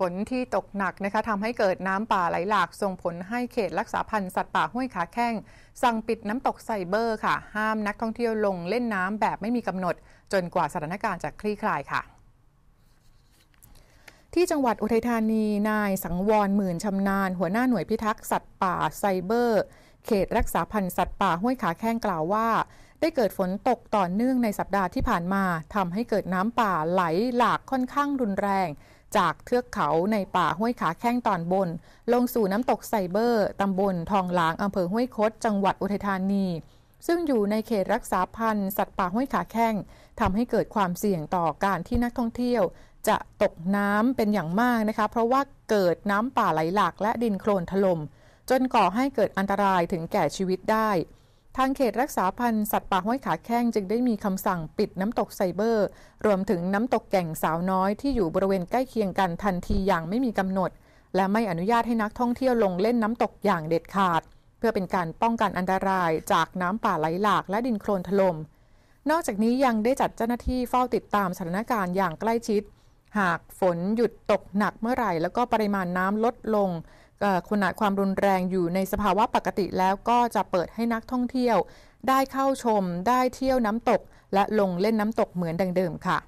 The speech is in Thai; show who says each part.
Speaker 1: ฝนที่ตกหนักนะคะทำให้เกิดน้ำป่าไหลหลากส่งผล ให้เขตรักษาพันธุ์สัตว์ป่าห้วยขาแข้งสั่งปิดน้ำตกไซเบอร์ค่ะ ห้ามนักท่องเที่ยวลงเล่นน้ำแบบไม่มีกำหนด จนกว่าสถานการณ์จะคลี่คลายค่ะ ที่จังหวัดอุทัยธานีนายสังวรหมื่นชำนาญหัวหน้าหน่วยพิทักษ์สัตว์ป่าไซเบอร์ เขตรักษาพันธุ์สัตว์ป่าห้วยขาแข้งกล่าวว่า ได้เกิดฝนตกต่อเนื่องในสัปดาห์ที่ผ่านมาทำให้เกิดน้ำป่าไหลหลากค่อนข้างรุนแรงจากเทือกเขาในป่าห้วยขาแข้งตอนบน ลงสู่น้ำตกไซเบอร์ตำบลทองหลางอำเภอห้วยคดจังหวัดอุทัยธานี ซึ่งอยู่ในเขตรักษาพันธุ์ สัตว์ป่าห้วยขาแข้งทำให้เกิดความเสี่ยงต่อการที่นักท่องเที่ยว จะตกน้ำเป็นอย่างมากนะคะเพราะว่าเกิดน้ำป่าไหลหลากและดินโคลนถลม่มจนก่อให้เกิดอันตรายถึงแก่ชีวิตได้ทางเขตรักษาพันธุ์สัตว์ป่าห้วยขาแข้ง จึงได้มีคำสั่งปิดน้ำตกไซเบอร์ รวมถึงน้ำตกแก่งสาวน้อยที่อยู่บริเวณใกล้เคียงกันทันทีอย่างไม่มีกำหนด และไม่อนุญาตให้นักท่องเที่ยวลงเล่นน้ำตกอย่างเด็ดขาด เพื่อเป็นการป้องกันอันตรายจากน้ำป่าไหลหลากและดินโคลนถลม่ม นอกจากนี้ยังได้จัดเจ้าหน้าที่เฝ้าติดตามสถานการณ์อย่างใกล้ชิด หากฝนหยุดตกหนักเมื่อไหร่ แล้วก็ปริมาณน้ำลดลงขนาดความรุนแรงอยู่ในสภาวะปกติแล้วก็จะเปิดให้นักท่องเที่ยว ได้เข้าชมได้เที่ยวน้ำตก และลงเล่นน้ำตกเหมือนดังเดิมค่ะ